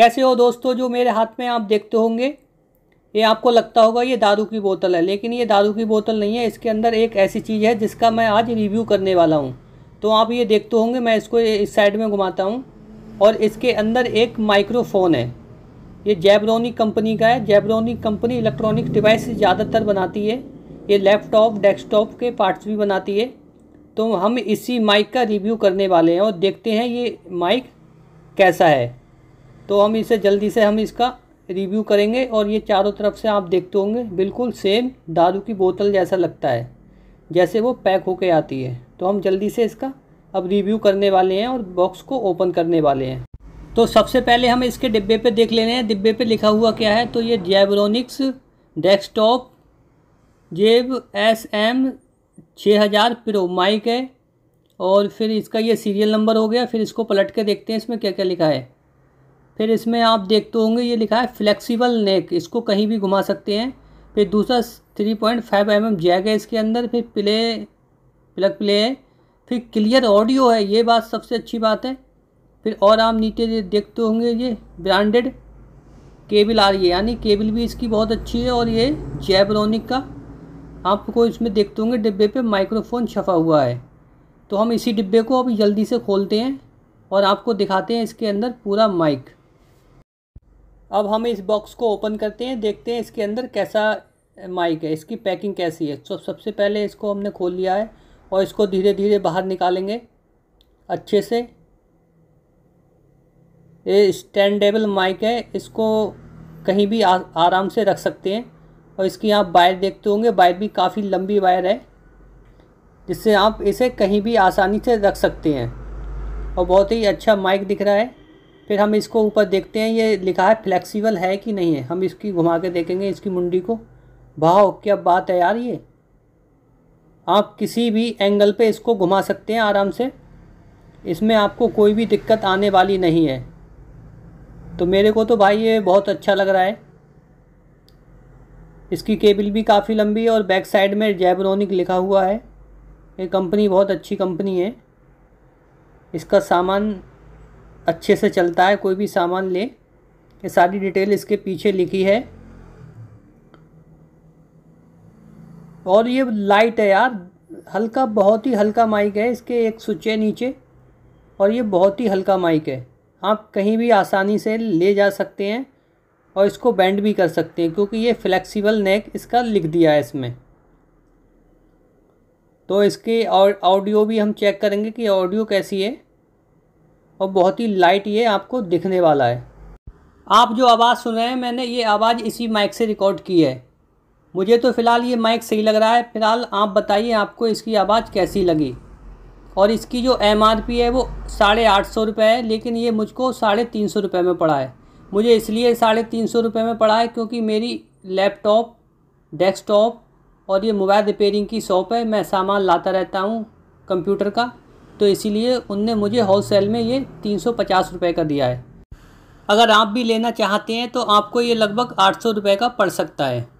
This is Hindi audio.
कैसे हो दोस्तों जो मेरे हाथ में आप देखते होंगे ये आपको लगता होगा ये दारू की बोतल है लेकिन ये दारू की बोतल नहीं है इसके अंदर एक ऐसी चीज़ है जिसका मैं आज रिव्यू करने वाला हूँ तो आप ये देखते होंगे मैं इसको इस साइड में घुमाता हूँ और इसके अंदर एक माइक्रोफोन है ये जैबरोनिक कंपनी का है जैबरोनिक कंपनी इलेक्ट्रॉनिक डिवाइस ज़्यादातर बनाती है ये लैपटॉप डेस्कटॉप के पार्ट्स भी बनाती है तो हम इसी माइक का रिव्यू करने वाले हैं और देखते हैं ये माइक कैसा है तो हम इसे जल्दी से हम इसका रिव्यू करेंगे और ये चारों तरफ से आप देखते होंगे बिल्कुल सेम दारू की बोतल जैसा लगता है जैसे वो पैक होके आती है तो हम जल्दी से इसका अब रिव्यू करने वाले हैं और बॉक्स को ओपन करने वाले हैं तो सबसे पहले हम इसके डिब्बे पे देख ले रहे हैं डिब्बे पे लिखा हुआ क्या है तो ये Zebronics desktop Zeb S M छः हज़ार प्रो माइक है और फिर इसका ये सीरियल नंबर हो गया फिर इसको पलट के देखते हैं इसमें क्या क्या लिखा है फिर इसमें आप देखते होंगे ये लिखा है फ्लेक्सिबल नेक इसको कहीं भी घुमा सकते हैं फिर दूसरा three point five M M jack है इसके अंदर फिर प्ले प्लग प्ले है फिर क्लियर ऑडियो है ये बात सबसे अच्छी बात है फिर और आप नीचे देखते होंगे ये ब्रांडेड केबल आ रही है यानी केबल भी इसकी बहुत अच्छी है और ये जैब्रोनिक का आपको इसमें देखते होंगे डिब्बे पे माइक्रोफोन छपा हुआ है तो हम इसी डिब्बे को अभी जल्दी से खोलते हैं और आपको दिखाते हैं इसके अंदर पूरा माइक अब हम इस बॉक्स को ओपन करते हैं देखते हैं इसके अंदर कैसा माइक है इसकी पैकिंग कैसी है तो सबसे पहले इसको हमने खोल लिया है और इसको धीरे धीरे बाहर निकालेंगे अच्छे से ये स्टैंडेबल माइक है इसको कहीं भी आ, आराम से रख सकते हैं और इसकी आप वायर देखते होंगे वायर भी काफ़ी लंबी वायर है जिससे आप इसे कहीं भी आसानी से रख सकते हैं और बहुत ही अच्छा माइक दिख रहा है फिर हम इसको ऊपर देखते हैं ये लिखा है फ्लेक्सिबल है कि नहीं है हम इसकी घुमा के देखेंगे इसकी मुंडी को भाव क्या बात है यार ये आप किसी भी एंगल पे इसको घुमा सकते हैं आराम से इसमें आपको कोई भी दिक्कत आने वाली नहीं है तो मेरे को तो भाई ये बहुत अच्छा लग रहा है इसकी केबल भी काफ़ी लंबी है और बैक साइड में जैबरोनिक लिखा हुआ है ये कंपनी बहुत अच्छी कंपनी है इसका सामान अच्छे से चलता है कोई भी सामान ले ये सारी डिटेल इसके पीछे लिखी है और ये लाइट है यार हल्का बहुत ही हल्का माइक है इसके एक स्विच है नीचे और ये बहुत ही हल्का माइक है आप कहीं भी आसानी से ले जा सकते हैं और इसको बैंड भी कर सकते हैं क्योंकि ये फ्लेक्सिबल नेक इसका लिख दिया है इसमें तो इसके ऑडियो भी हम चेक करेंगे कि ऑडियो कैसी है और बहुत ही लाइट ये आपको दिखने वाला है आप जो आवाज़ सुन रहे हैं मैंने ये आवाज़ इसी माइक से रिकॉर्ड की है मुझे तो फ़िलहाल ये माइक सही लग रहा है फ़िलहाल आप बताइए आपको इसकी आवाज़ कैसी लगी और इसकी जो एम है वो साढ़े आठ सौ रुपये है लेकिन ये मुझको साढ़े तीन सौ रुपये में पड़ा है मुझे इसलिए साढ़े तीन सौ रुपये में पड़ा है क्योंकि मेरी लैपटॉप डेस्कटॉप और ये मोबाइल रिपेयरिंग की शॉप है मैं सामान लाता रहता हूँ कंप्यूटर का तो इसीलिए उनने मुझे होल सेल में ये तीन सौ पचास रुपये का दिया है अगर आप भी लेना चाहते हैं तो आपको ये लगभग आठ सौ रुपये का पड़ सकता है